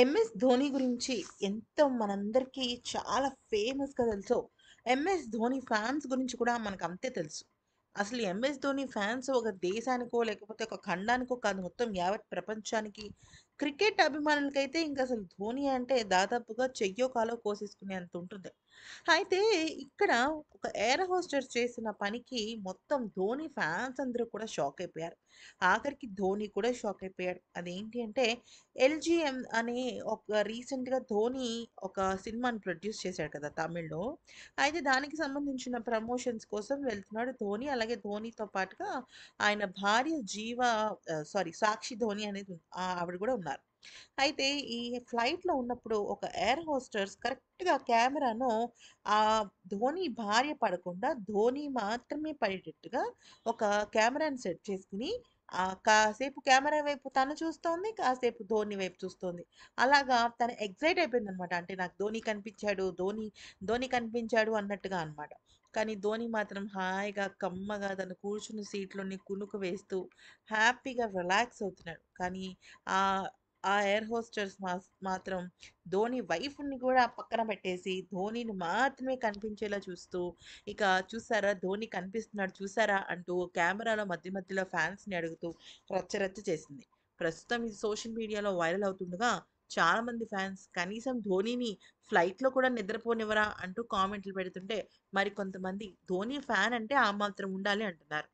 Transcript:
MS Dhoni గురించి ఎంతో మనందరికీ చాలా ఫేమస్గా తెలుసు ఎంఎస్ ధోని ఫ్యాన్స్ గురించి కూడా మనకు అంతే తెలుసు అసలు ఎంఎస్ ధోని ఫ్యాన్స్ ఒక దేశానికో లేకపోతే ఒక ఖండానికో కాదు మొత్తం యావత్ ప్రపంచానికి క్రికెట్ అభిమానులకైతే ఇంకా అసలు ధోని అంటే దాదాపుగా చెయ్యో కాలో కోసేసుకునే అంత ఉంటుంది అయితే ఇక్కడ ఒక ఎయిర్ హోస్టర్ చేసిన పనికి మొత్తం ధోని ఫ్యాన్స్ అందరూ కూడా షాక్ అయిపోయారు ఆఖరికి ధోని కూడా షాక్ అయిపోయాడు అదేంటి అంటే ఎల్జిఎం అనే ఒక రీసెంట్గా ధోని ఒక సినిమాని ప్రొడ్యూస్ చేశాడు కదా తమిళ్లో అయితే దానికి సంబంధించిన ప్రమోషన్స్ కోసం వెళ్తున్నాడు ధోని అలాగే ధోనితో పాటుగా ఆయన భార్య జీవ సారీ సాక్షి ధోని అనేది ఆవిడ కూడా ఉన్నారు ఉన్నారు అయితే ఈ ఫ్లైట్లో ఉన్నప్పుడు ఒక ఎయిర్ హోస్టర్స్ కరెక్ట్గా కెమెరాను ఆ ధోని భార్య పడకుండా ధోని మాత్రమే పడేటట్టుగా ఒక కెమెరాను సెట్ చేసుకుని కాసేపు కెమెరా వైపు తను చూస్తోంది కాసేపు ధోని వైపు చూస్తోంది అలాగా తను ఎగ్జైట్ అయిపోయింది అనమాట అంటే నాకు ధోని కనిపించాడు ధోని ధోని కనిపించాడు అన్నట్టుగా అనమాట కానీ ధోని మాత్రం హాయిగా కమ్మగా తను కూర్చున్న సీట్లోని కునుకు వేస్తూ హ్యాపీగా రిలాక్స్ అవుతున్నాడు కానీ ఆ ఆ ఎయిర్ హోస్టర్స్ మా మాత్రం ధోని వైఫ్ని కూడా పక్కన పెట్టేసి ధోనిని మాత్రమే కనిపించేలా చూస్తూ ఇక చూసారా ధోని కనిపిస్తున్నాడు చూసారా అంటూ కెమెరాలో మధ్య మధ్యలో ఫ్యాన్స్ని అడుగుతూ రచ్చరచ్చ చేసింది ప్రస్తుతం ఇది సోషల్ మీడియాలో వైరల్ అవుతుండగా చాలామంది ఫ్యాన్స్ కనీసం ధోనిని ఫ్లైట్లో కూడా నిద్రపోనివ్వరా అంటూ కామెంట్లు పెడుతుంటే మరి కొంతమంది ధోని ఫ్యాన్ అంటే ఆ మాత్రం ఉండాలి అంటున్నారు